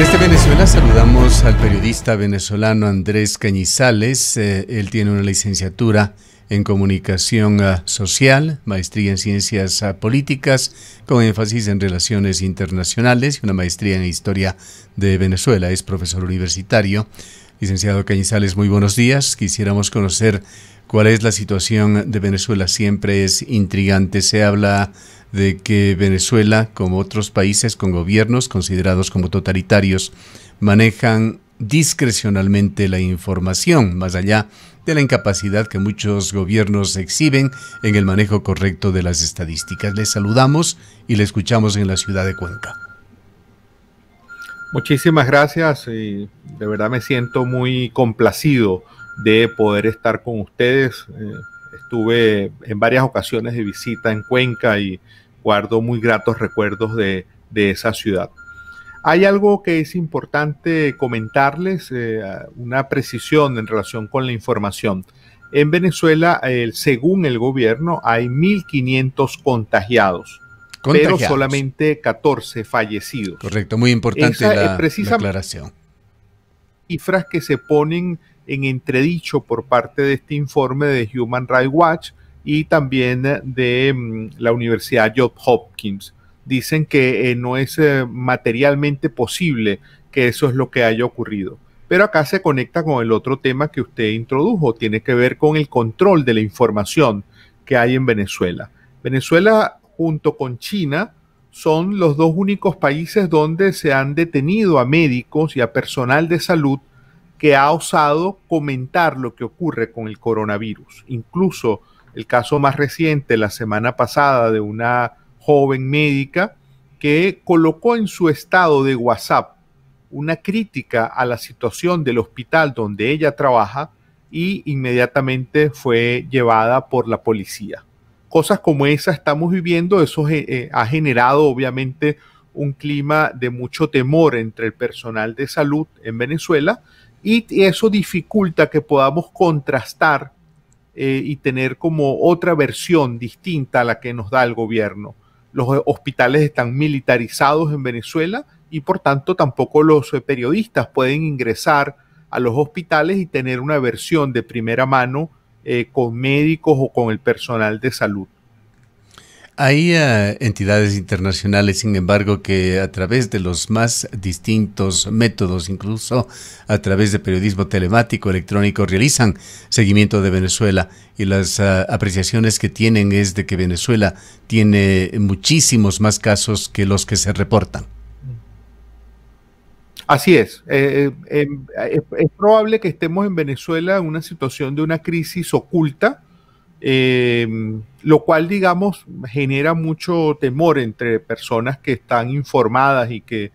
Desde Venezuela saludamos al periodista venezolano Andrés Cañizales. Eh, él tiene una licenciatura en comunicación eh, social, maestría en ciencias eh, políticas con énfasis en relaciones internacionales y una maestría en historia de Venezuela. Es profesor universitario. Licenciado Cañizales, muy buenos días. Quisiéramos conocer cuál es la situación de Venezuela. Siempre es intrigante. Se habla de que Venezuela, como otros países con gobiernos considerados como totalitarios, manejan discrecionalmente la información, más allá de la incapacidad que muchos gobiernos exhiben en el manejo correcto de las estadísticas. Les saludamos y le escuchamos en la ciudad de Cuenca. Muchísimas gracias. Eh, de verdad me siento muy complacido de poder estar con ustedes. Eh, estuve en varias ocasiones de visita en Cuenca y guardo muy gratos recuerdos de, esa ciudad. Hay algo que es importante comentarles, eh, una precisión en relación con la información. En Venezuela, según el gobierno, hay 1.500 contagiados, pero solamente 14 fallecidos. Correcto, muy importante Esa la, la Cifras que se ponen en entredicho por parte de este informe de Human Rights Watch y también de mm, la Universidad Johns Hopkins. Dicen que eh, no es eh, materialmente posible que eso es lo que haya ocurrido. Pero acá se conecta con el otro tema que usted introdujo, tiene que ver con el control de la información que hay en Venezuela. Venezuela junto con China son los dos únicos países donde se han detenido a médicos y a personal de salud que ha osado comentar lo que ocurre con el coronavirus. Incluso el caso más reciente, la semana pasada, de una joven médica que colocó en su estado de WhatsApp una crítica a la situación del hospital donde ella trabaja y inmediatamente fue llevada por la policía. Cosas como esa estamos viviendo, eso eh, ha generado obviamente un clima de mucho temor entre el personal de salud en Venezuela y eso dificulta que podamos contrastar eh, y tener como otra versión distinta a la que nos da el gobierno. Los hospitales están militarizados en Venezuela y por tanto tampoco los eh, periodistas pueden ingresar a los hospitales y tener una versión de primera mano eh, con médicos o con el personal de salud. Hay eh, entidades internacionales, sin embargo, que a través de los más distintos métodos, incluso a través de periodismo telemático, electrónico, realizan seguimiento de Venezuela y las eh, apreciaciones que tienen es de que Venezuela tiene muchísimos más casos que los que se reportan. Así es. Eh, em, es, es probable que estemos en Venezuela en una situación de una crisis oculta Em, lo cual, digamos, genera mucho temor entre personas que están informadas y que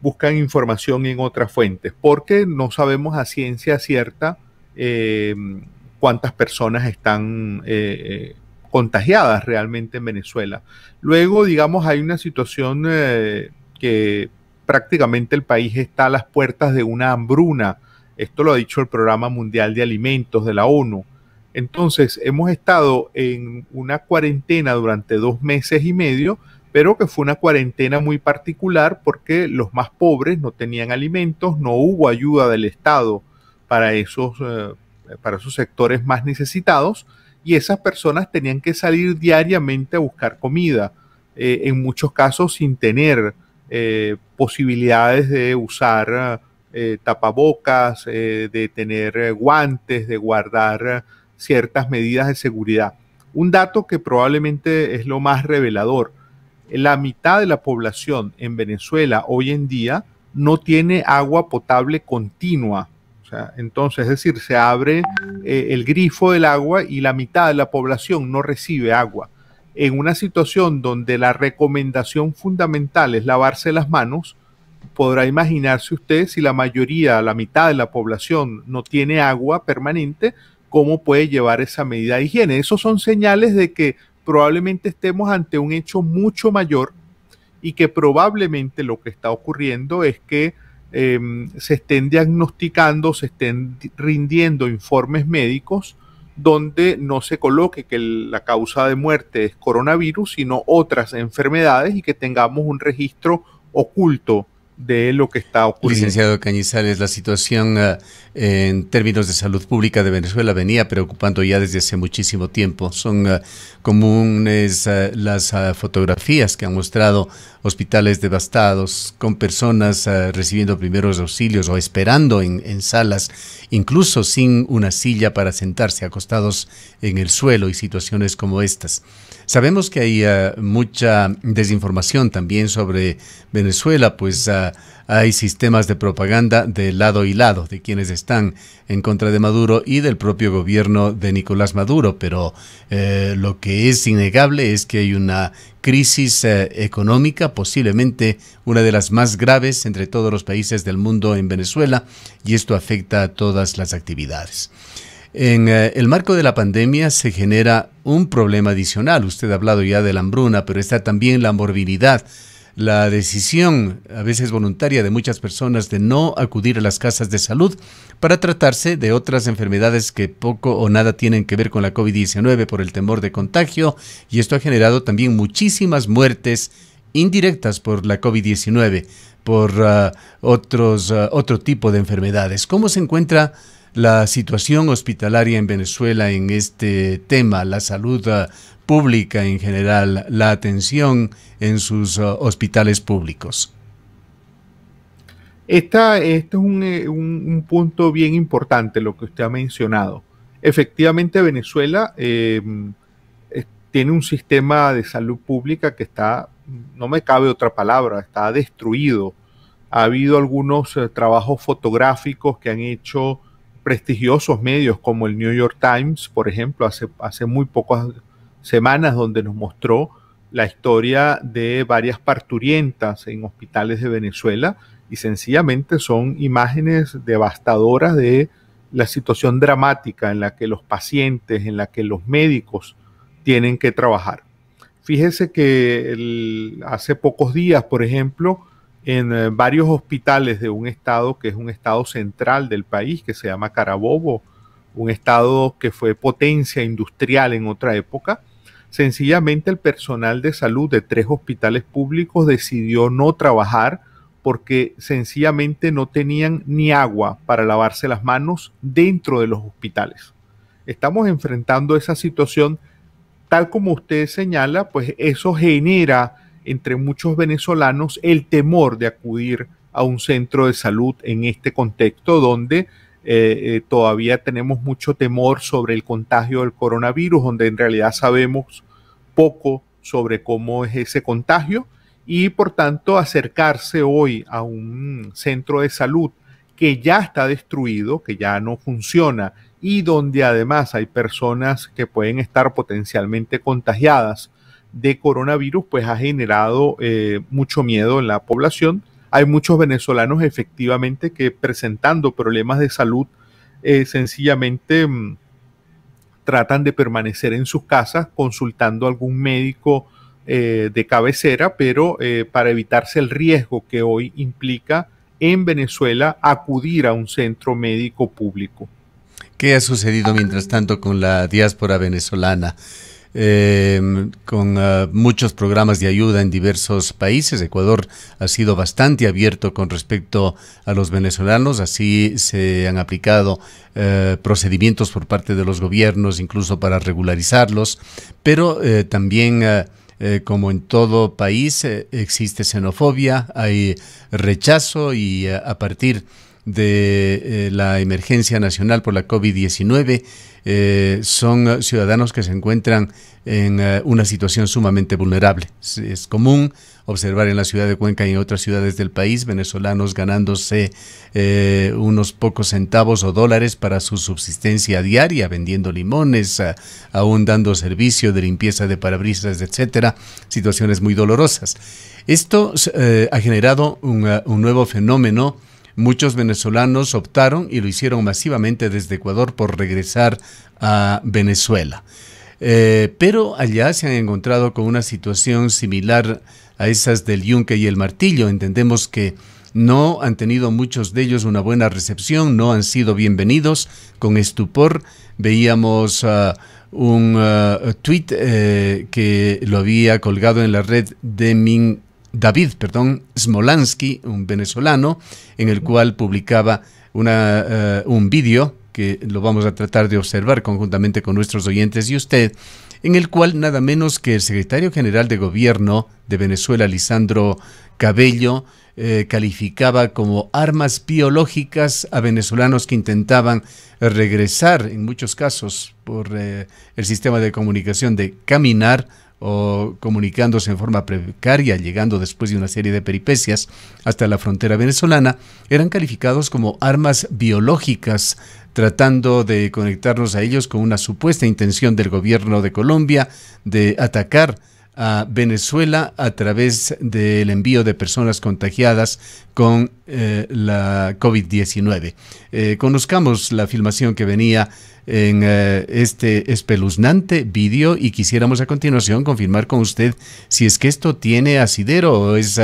buscan información en otras fuentes, porque no sabemos a ciencia cierta em, cuántas personas están eh, eh, contagiadas realmente en Venezuela. Luego, digamos, hay una situación eh, que prácticamente el país está a las puertas de una hambruna. Esto lo ha dicho el Programa Mundial de Alimentos de la ONU. Entonces, hemos estado en una cuarentena durante dos meses y medio, pero que fue una cuarentena muy particular porque los más pobres no tenían alimentos, no hubo ayuda del Estado para esos, eh, para esos sectores más necesitados y esas personas tenían que salir diariamente a buscar comida, eh, en muchos casos sin tener eh, posibilidades de usar tapabocas, de tener guantes, de guardar ciertas medidas de seguridad. Un dato que probablemente es lo más revelador. La mitad de la población en Venezuela hoy en día no tiene agua potable continua. sea, entonces, es decir, se abre eh, el grifo del agua y la mitad de la población no recibe agua. En una situación donde la recomendación fundamental es lavarse las manos, podrá imaginarse usted si la mayoría, la mitad de la población no tiene agua permanente, cómo puede llevar esa medida de higiene. Esos son señales de que probablemente estemos ante un hecho mucho mayor y que probablemente lo que está ocurriendo es que em, se estén diagnosticando, se estén rindiendo informes médicos donde no se coloque que la causa de muerte es coronavirus, sino otras enfermedades y que tengamos un registro oculto de lo que está ocurriendo. Licenciado Cañizales, la situación eh, en términos de salud pública de Venezuela venía preocupando ya desde hace muchísimo tiempo. Son eh, comunes eh, las fotografías que han mostrado hospitales devastados, con personas recibiendo primeros auxilios o esperando en, en, salas, incluso sin una silla para sentarse, acostados en el suelo y situaciones como estas. Sabemos que hay eh, mucha desinformación también sobre Venezuela, pues ah, hay sistemas de propaganda de lado y lado, de quienes están en contra de Maduro y del propio gobierno de Nicolás Maduro, pero eh, lo que es innegable es que hay una crisis eh, económica, posiblemente una de las más graves entre todos los países del mundo en Venezuela, y esto afecta a todas las actividades. En eh, el marco de la pandemia se genera un problema adicional. Usted ha hablado ya de la hambruna, pero está también la morbilidad. La decisión, a veces voluntaria, de muchas personas de no acudir a las casas de salud para tratarse de otras enfermedades que poco o nada tienen que ver con la COVID-19 por el temor de contagio, y esto ha generado también muchísimas muertes indirectas por la COVID-19, por ah, otros, ah, otro tipo de enfermedades. ¿Cómo se encuentra la situación hospitalaria en Venezuela en este tema, la salud ah, pública en general, la atención en sus ah, hospitales públicos? este es eh, un, punto bien importante, lo que usted ha mencionado. Efectivamente, Venezuela em, tiene un sistema de salud pública que está, no me cabe otra palabra, está destruido. Ha habido algunos eh, trabajos fotográficos que han hecho prestigiosos medios como el New York Times, por ejemplo, hace, hace muy pocas semanas donde nos mostró la historia de varias parturientas en hospitales de Venezuela y sencillamente son imágenes devastadoras de la situación dramática en la que los pacientes, en la que los médicos tienen que trabajar. Fíjese que hace pocos días, por ejemplo, en eh, varios hospitales de un estado que es un estado central del país, que se llama Carabobo, un estado que fue potencia industrial en otra época. Sencillamente el personal de salud de tres hospitales públicos decidió no trabajar porque sencillamente no tenían ni agua para lavarse las manos dentro de los hospitales. Estamos enfrentando esa situación tal como usted señala, pues eso genera entre muchos venezolanos el temor de acudir a un centro de salud en este contexto donde eh, eh, todavía tenemos mucho temor sobre el contagio del coronavirus, donde en realidad sabemos poco sobre cómo es ese contagio y por tanto acercarse hoy a un centro de salud que ya está destruido, que ya no funciona y donde además hay personas que pueden estar potencialmente contagiadas de coronavirus pues ha generado eh, mucho miedo en la población. Hay muchos venezolanos efectivamente que presentando problemas de salud eh, sencillamente mm, tratan de permanecer en sus casas consultando algún médico eh, de cabecera, pero para evitarse el riesgo que hoy implica en Venezuela acudir a un centro médico público. ¿Qué ha sucedido mientras tanto con la diáspora venezolana? Em, con ah, muchos programas de ayuda en diversos países. Ecuador ha sido bastante abierto con respecto a los venezolanos, así se han aplicado eh, procedimientos por parte de los gobiernos, incluso para regularizarlos, pero eh, también... Ah, eh, como en todo país, existe xenofobia, hay rechazo y ah, a partir de eh, la emergencia nacional por la COVID-19 eh, son ciudadanos que se encuentran en eh, una situación sumamente vulnerable. Es, común observar en la ciudad de Cuenca y en otras ciudades del país venezolanos ganándose unos pocos centavos o dólares para su subsistencia diaria, vendiendo limones, aún dando servicio de limpieza de parabrisas, etcétera, situaciones muy dolorosas. Esto ha generado un nuevo fenómeno Muchos venezolanos optaron y lo hicieron masivamente desde Ecuador por regresar a Venezuela. Eh, pero allá se han encontrado con una situación similar a esas del yunque y el martillo. Entendemos que no han tenido muchos de ellos una buena recepción, no han sido bienvenidos. Con estupor veíamos ah, un ah, tweet eh, que lo había colgado en la red de Min David, perdón, Smolansky, un venezolano, en el cual publicaba eh, un vídeo que lo vamos a tratar de observar conjuntamente con nuestros oyentes y usted, en el cual nada menos que el secretario general de gobierno de Venezuela, Lisandro Cabello, eh, calificaba como armas biológicas a venezolanos que intentaban regresar, en muchos casos por eh, el sistema de comunicación de caminar, o comunicándose en forma precaria, llegando después de una serie de peripecias hasta la frontera venezolana, eran calificados como armas biológicas, tratando de conectarnos a ellos con una supuesta intención del gobierno de Colombia de atacar a Venezuela a través del envío de personas contagiadas con eh, la COVID-19. Eh, conozcamos la filmación que venía en eh, este espeluznante vídeo y quisiéramos a continuación confirmar con usted si es que esto tiene asidero o es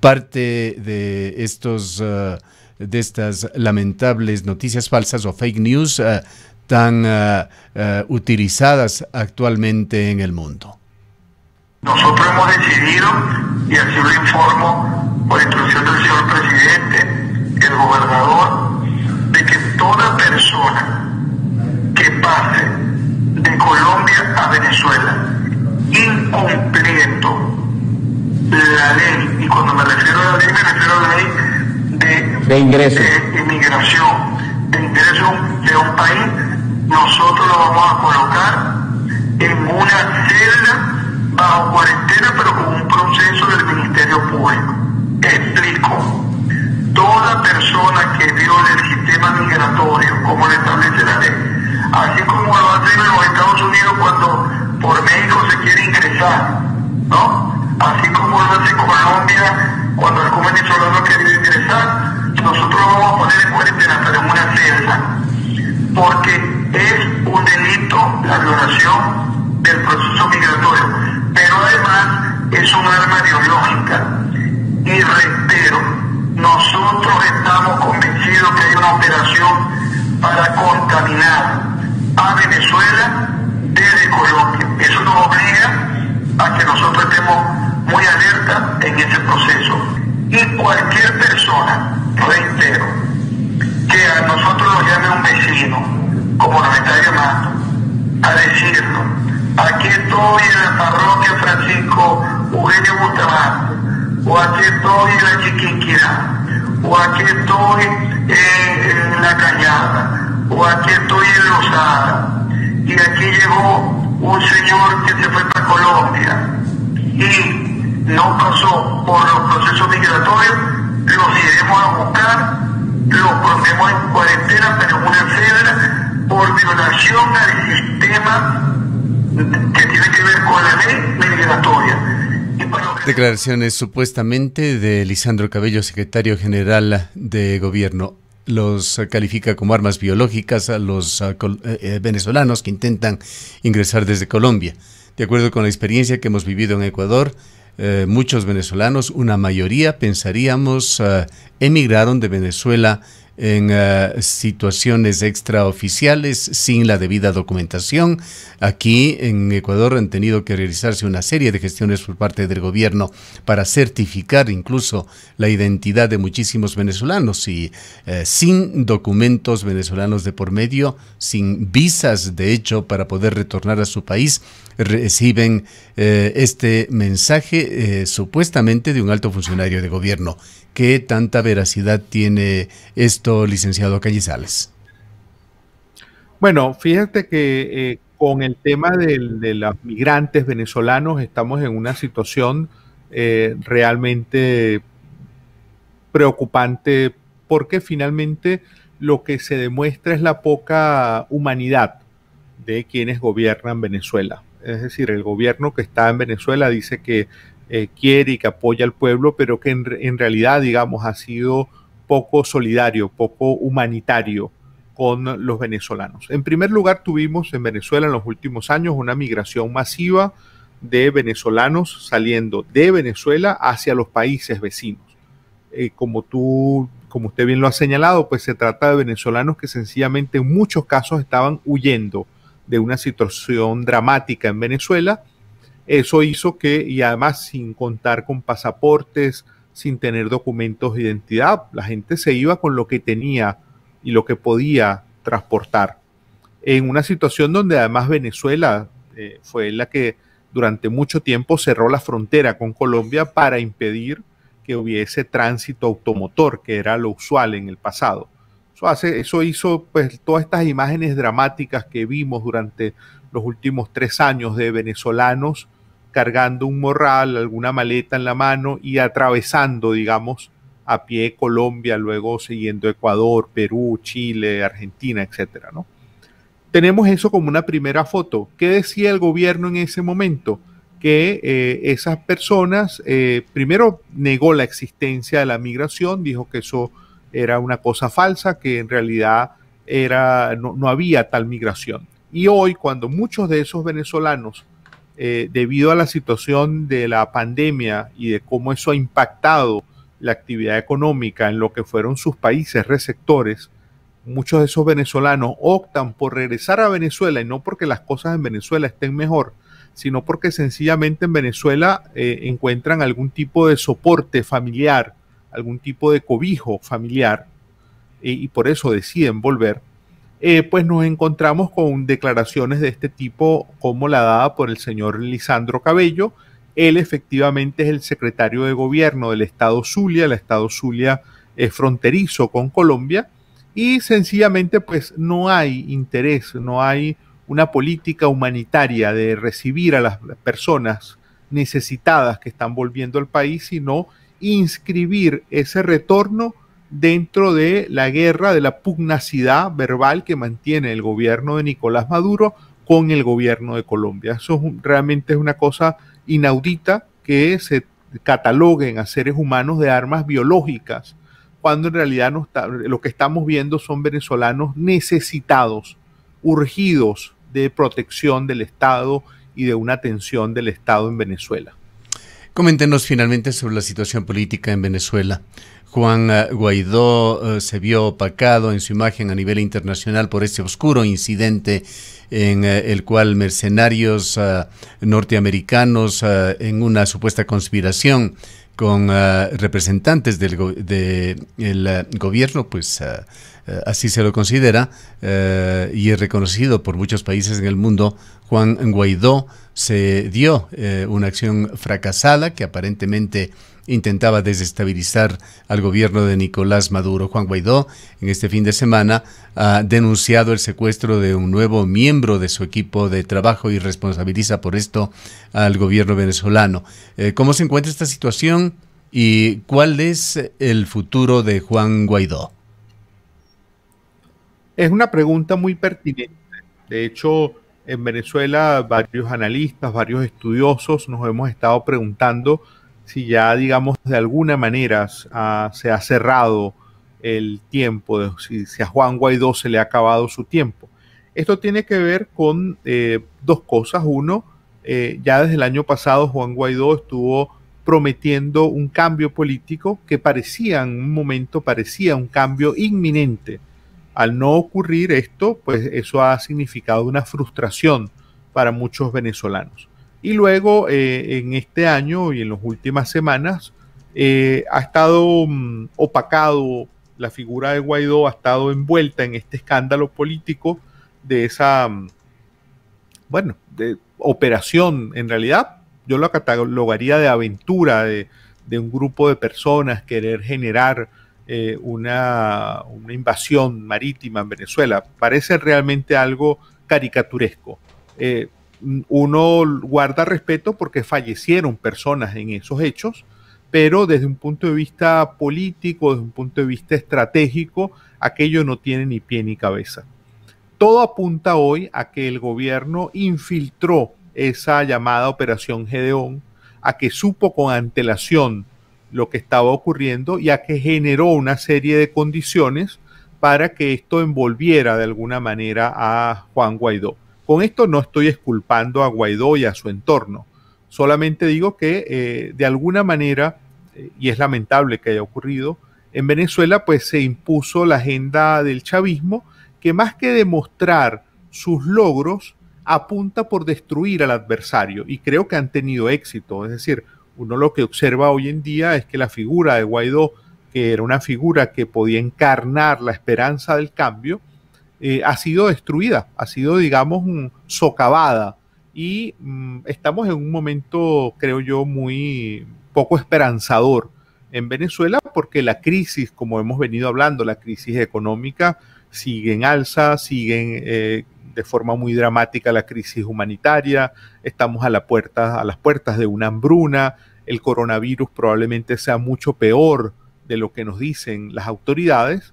parte de estos... de estas lamentables noticias falsas o fake news tan utilizadas actualmente en el mundo. Nosotros hemos decidido, y así lo informo por instrucción del señor presidente, el gobernador, de que toda persona que pase de Colombia a Venezuela incumpliendo la ley, y cuando me refiero a la ley, me refiero a la ley de, ingreso. de inmigración, de ingreso de un país, nosotros lo vamos a colocar en una celda o cuarentena, pero con un proceso del Ministerio Público. Explico. Toda persona que viole el sistema migratorio, como le establece la ley, así como lo hacen en los Estados Unidos cuando por México se quiere ingresar, ¿no? Así como lo hace Colombia cuando algún venezolano quiere ingresar, nosotros lo vamos a poner en cuarentena, pero en una celda, porque es un delito la violación del proceso migratorio pero además es un arma biológica. Y reitero, nosotros estamos convencidos que hay una operación para contaminar a Venezuela desde Colombia. Eso nos obliga a que nosotros estemos muy alerta en ese proceso. Y cualquier persona, reitero, que a nosotros nos llame un vecino, como nos está llamando, a decir aquí estoy en la parroquia Francisco Eugenio Bustamante, o aquí estoy en la Chiquinquirá, o aquí estoy en, la Cañada, o aquí estoy en Rosada. y aquí llegó un señor que se fue para Colombia y no pasó por los procesos migratorios, los iremos a buscar, los ponemos en cuarentena, pero en una cedra por violación al sistema la Declaraciones supuestamente de Lisandro Cabello, secretario general de gobierno. Los califica como armas biológicas a los eh, eh, venezolanos que intentan ingresar desde Colombia. De acuerdo con la experiencia que hemos vivido en Ecuador, eh, muchos venezolanos, una mayoría pensaríamos, emigraron de Venezuela en eh, situaciones extraoficiales sin la debida documentación. Aquí en Ecuador han tenido que realizarse una serie de gestiones por parte del gobierno para certificar incluso la identidad de muchísimos venezolanos y eh, sin documentos venezolanos de por medio, sin visas de hecho para poder retornar a su país, reciben eh, este mensaje supuestamente de un alto funcionario de gobierno. ¿Qué tanta veracidad tiene esto, licenciado Callizales? Bueno, fíjate que eh, con el tema de, los migrantes venezolanos estamos en una situación eh, realmente preocupante porque finalmente lo que se demuestra es la poca humanidad de quienes gobiernan Venezuela. Es decir, el gobierno que está en Venezuela dice que eh, quiere y que apoya al pueblo, pero que en, realidad, digamos, ha sido poco solidario, poco humanitario con los venezolanos. En primer lugar, tuvimos en Venezuela en los últimos años una migración masiva de venezolanos saliendo de Venezuela hacia los países vecinos. Eh, como tú, como usted bien lo ha señalado, pues se trata de venezolanos que sencillamente en muchos casos estaban huyendo de una situación dramática en Venezuela eso hizo que, y además sin contar con pasaportes, sin tener documentos de identidad, la gente se iba con lo que tenía y lo que podía transportar. En una situación donde además Venezuela eh, fue la que durante mucho tiempo cerró la frontera con Colombia para impedir que hubiese tránsito automotor, que era lo usual en el pasado. Eso, hace, eso hizo pues, todas estas imágenes dramáticas que vimos durante los últimos tres años de venezolanos cargando un morral, alguna maleta en la mano y atravesando, digamos, a pie Colombia, luego siguiendo Ecuador, Perú, Chile, Argentina, etcétera, ¿no? Tenemos eso como una primera foto. ¿Qué decía el gobierno en ese momento? Que eh, esas personas, eh, primero negó la existencia de la migración, dijo que eso era una cosa falsa, que en realidad era, no había tal migración. Y hoy, cuando muchos de esos venezolanos eh, debido a la situación de la pandemia y de cómo eso ha impactado la actividad económica en lo que fueron sus países receptores, muchos de esos venezolanos optan por regresar a Venezuela y no porque las cosas en Venezuela estén mejor, sino porque sencillamente en Venezuela eh, encuentran algún tipo de soporte familiar, algún tipo de cobijo familiar y por eso deciden volver eh, pues nos encontramos con declaraciones de este tipo como la dada por el señor Lisandro Cabello. Él efectivamente es el secretario de gobierno del estado Zulia, el estado Zulia es fronterizo con Colombia y sencillamente pues no hay interés, no hay una política humanitaria de recibir a las personas necesitadas que están volviendo al país, sino inscribir ese retorno dentro de la guerra de la pugnacidad verbal que mantiene el gobierno de Nicolás Maduro con el gobierno de Colombia. Eso realmente es una cosa inaudita que se cataloguen a seres humanos de armas biológicas, cuando en realidad no está, lo que estamos viendo son venezolanos necesitados, urgidos de protección del Estado y de una atención del Estado en Venezuela. Coméntenos finalmente sobre la situación política en Venezuela. Juan eh, Guaidó eh, se vio opacado en su imagen a nivel internacional por ese oscuro incidente en eh, el cual mercenarios norteamericanos en una supuesta conspiración con representantes del gobierno pues eh, así se lo considera, eh, y es reconocido por muchos países en el mundo, Juan Guaidó se dio eh, una acción fracasada que aparentemente intentaba desestabilizar al gobierno de Nicolás Maduro. Juan Guaidó en este fin de semana ha denunciado el secuestro de un nuevo miembro de su equipo de trabajo y responsabiliza por esto al gobierno venezolano. ¿Cómo se encuentra esta situación y cuál es el futuro de Juan Guaidó? Es una pregunta muy pertinente. De hecho, en Venezuela varios analistas, varios estudiosos nos hemos estado preguntando si ya, digamos, de alguna manera se ha cerrado el tiempo, de, si, a Juan Guaidó se le ha acabado su tiempo. Esto tiene que ver con eh, dos cosas. Uno, eh, ya desde el año pasado Juan Guaidó estuvo prometiendo un cambio político que parecía en un momento, parecía un cambio inminente al no ocurrir esto, pues eso ha significado una frustración para muchos venezolanos. Y luego, eh, en este año y en las últimas semanas, eh, ha estado mm, opacado la figura de Guaidó, ha estado envuelta en este escándalo político de esa, mm, bueno, de operación, en realidad, yo lo catalogaría de aventura de, de un grupo de personas querer generar eh, una, invasión marítima en Venezuela. Parece realmente algo caricaturesco. Eh, uno guarda respeto porque fallecieron personas en esos hechos, pero desde un punto de vista político, desde un punto de vista estratégico, aquello no tiene ni pie ni cabeza. Todo apunta hoy a que el gobierno infiltró esa llamada operación Gedeón, a que supo con antelación lo que estaba ocurriendo, ya que generó una serie de condiciones para que esto envolviera de alguna manera a Juan Guaidó. Con esto no estoy esculpando a Guaidó y a su entorno, solamente digo que eh, de alguna manera, eh, y es lamentable que haya ocurrido, en Venezuela pues se impuso la agenda del chavismo que más que demostrar sus logros, apunta por destruir al adversario y creo que han tenido éxito. Es decir, uno lo que observa hoy en día es que la figura de Guaidó, que era una figura que podía encarnar la esperanza del cambio, eh, ha sido destruida, ha sido, digamos, socavada. Y mm, estamos en un momento, creo yo, muy poco esperanzador en Venezuela porque la crisis, como hemos venido hablando, la crisis económica sigue en alza, sigue en, eh, de forma muy dramática la crisis humanitaria, estamos a, a las puertas de una hambruna, el coronavirus probablemente sea mucho peor de lo que nos dicen las autoridades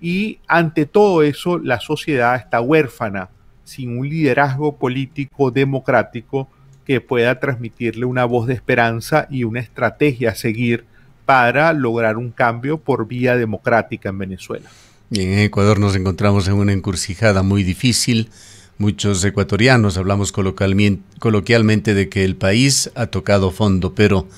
y ante todo eso la sociedad está huérfana, sin un liderazgo político democrático que pueda transmitirle una voz de esperanza y una estrategia a seguir para lograr un cambio por vía democrática en Venezuela en Ecuador nos encontramos en una encrucijada muy difícil. Muchos ecuatorianos hablamos coloquialmente de que el país ha tocado fondo, pero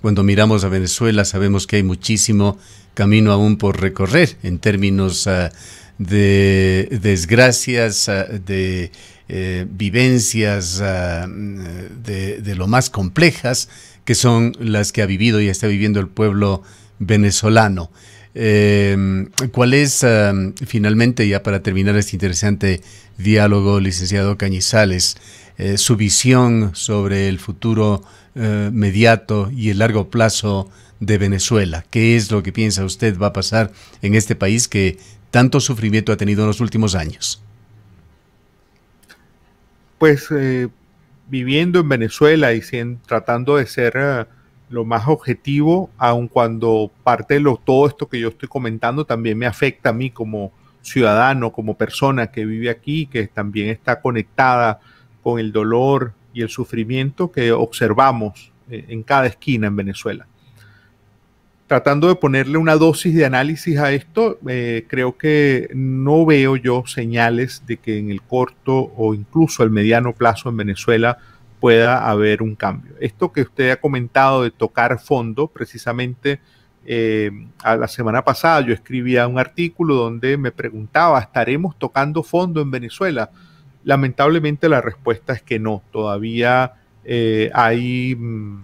cuando miramos a Venezuela sabemos que hay muchísimo camino aún por recorrer en términos ah, de desgracias, ah, de eh, vivencias, ah, de lo más complejas que son las que ha vivido y está viviendo el pueblo venezolano. Em, ¿Cuál es, em, finalmente, ya para terminar este interesante diálogo, licenciado Cañizales, eh, su visión sobre el futuro eh, mediato y el largo plazo de Venezuela? ¿Qué es lo que piensa usted va a pasar en este país que tanto sufrimiento ha tenido en los últimos años? Pues eh, viviendo en Venezuela y tratando de ser lo más objetivo, aun cuando parte de todo esto que yo estoy comentando también me afecta a mí como ciudadano, como persona que vive aquí, que también está conectada con el dolor y el sufrimiento que observamos eh, en cada esquina en Venezuela. Tratando de ponerle una dosis de análisis a esto, eh, creo que no veo yo señales de que en el corto o incluso el mediano plazo en Venezuela pueda haber un cambio. Esto que usted ha comentado de tocar fondo, precisamente eh, a la semana pasada yo escribía un artículo donde me preguntaba, ¿estaremos tocando fondo en Venezuela? Lamentablemente la respuesta es que no, todavía eh, hay, mm,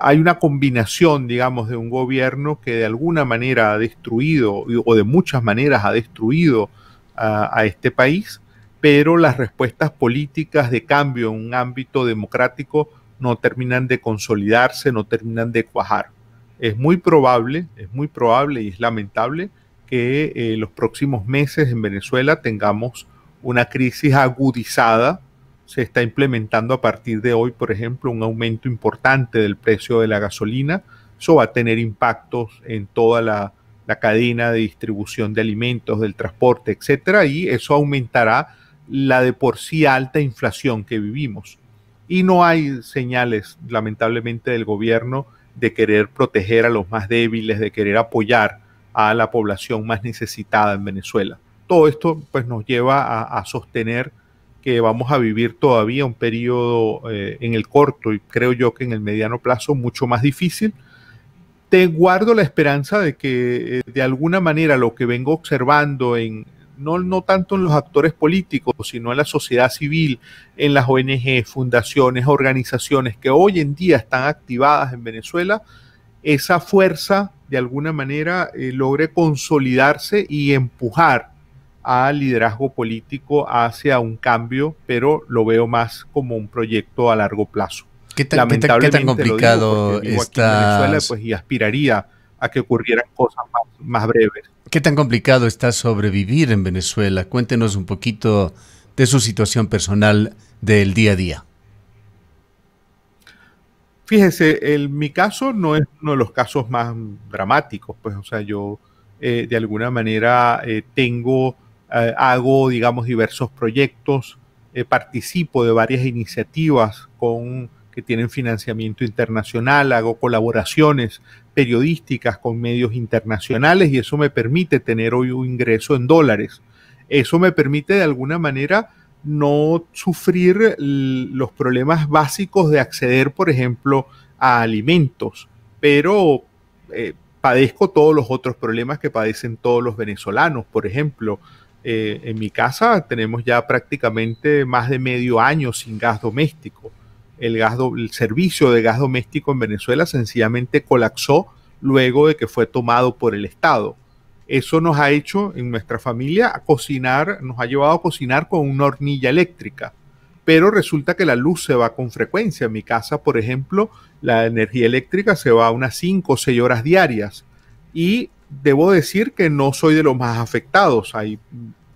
hay una combinación, digamos, de un gobierno que de alguna manera ha destruido o de muchas maneras ha destruido a este país pero las respuestas políticas de cambio en un ámbito democrático no terminan de consolidarse, no terminan de cuajar. Es muy probable, es muy probable y es lamentable que eh, los próximos meses en Venezuela tengamos una crisis agudizada. Se está implementando a partir de hoy, por ejemplo, un aumento importante del precio de la gasolina. Eso va a tener impactos en toda la, la cadena de distribución de alimentos, del transporte, etcétera, y eso aumentará la de por sí alta inflación que vivimos. Y no hay señales, lamentablemente, del gobierno de querer proteger a los más débiles, de querer apoyar a la población más necesitada en Venezuela. Todo esto pues, nos lleva a, sostener que vamos a vivir todavía un periodo eh, en el corto y creo yo que en el mediano plazo mucho más difícil. Te guardo la esperanza de que eh, de alguna manera lo que vengo observando en no, no tanto en los actores políticos, sino en la sociedad civil, en las ONG, fundaciones, organizaciones que hoy en día están activadas en Venezuela, esa fuerza de alguna manera eh, logre consolidarse y empujar al liderazgo político hacia un cambio, pero lo veo más como un proyecto a largo plazo. Lamentablemente, tan complicado está? Pues, y aspiraría a que ocurrieran cosas más breves. ¿Qué tan complicado está sobrevivir en Venezuela? Cuéntenos un poquito de su situación personal del día a día. Fíjese, en mi caso no es uno de los casos más dramáticos, pues, o sea, yo eh, de alguna manera eh, tengo, eh, hago, digamos, diversos proyectos, participo de varias iniciativas con que tienen financiamiento internacional, hago colaboraciones periodísticas con medios internacionales y eso me permite tener hoy un ingreso en dólares. Eso me permite de alguna manera no sufrir los problemas básicos de acceder, por ejemplo, a alimentos, pero eh, padezco todos los otros problemas que padecen todos los venezolanos, por ejemplo. Eh, en mi casa tenemos ya prácticamente más de medio año sin gas doméstico el, el servicio de gas doméstico en Venezuela sencillamente colapsó luego de que fue tomado por el Estado. Eso nos ha hecho en nuestra familia a cocinar, nos ha llevado a cocinar con una hornilla eléctrica. Pero resulta que la luz se va con frecuencia. En mi casa, por ejemplo, la energía eléctrica se va a unas 5 o 6 horas diarias. Y debo decir que no soy de los más afectados. Hay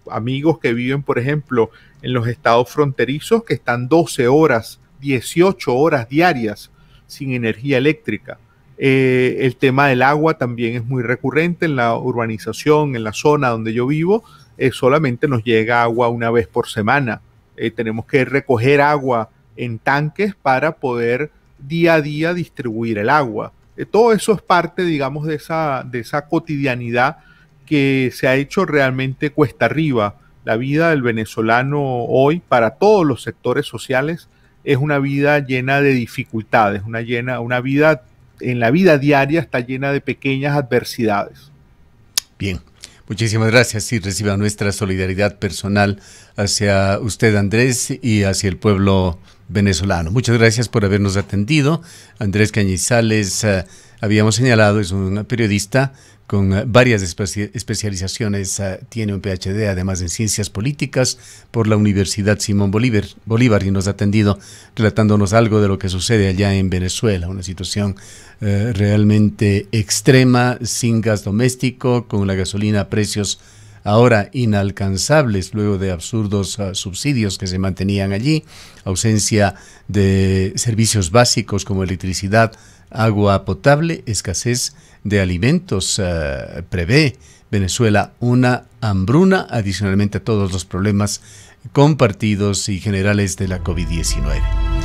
amigos que viven, por ejemplo, en los estados fronterizos que están 12 horas 18 horas diarias sin energía eléctrica. Eh, el tema del agua también es muy recurrente en la urbanización, en la zona donde yo vivo, eh, solamente nos llega agua una vez por semana. Eh, tenemos que recoger agua en tanques para poder día a día distribuir el agua. todo eso es parte, digamos, de esa, de esa cotidianidad que se ha hecho realmente cuesta arriba. La vida del venezolano hoy para todos los sectores sociales es una vida llena de dificultades, una, llena, una vida en la vida diaria está llena de pequeñas adversidades. Bien, muchísimas gracias y reciba nuestra solidaridad personal hacia usted, Andrés, y hacia el pueblo venezolano. Muchas gracias por habernos atendido. Andrés Cañizales, eh, habíamos señalado, es un periodista con eh, varias especializaciones. Eh, tiene un PhD además en ciencias políticas por la Universidad Simón Bolívar, Bolívar y nos ha atendido relatándonos algo de lo que sucede allá en Venezuela, una situación realmente extrema, sin gas doméstico, con la gasolina a precios ahora inalcanzables luego de absurdos ah, subsidios que se mantenían allí, ausencia de servicios básicos como electricidad, agua potable, escasez de alimentos ah, prevé Venezuela una hambruna adicionalmente a todos los problemas compartidos y generales de la COVID-19.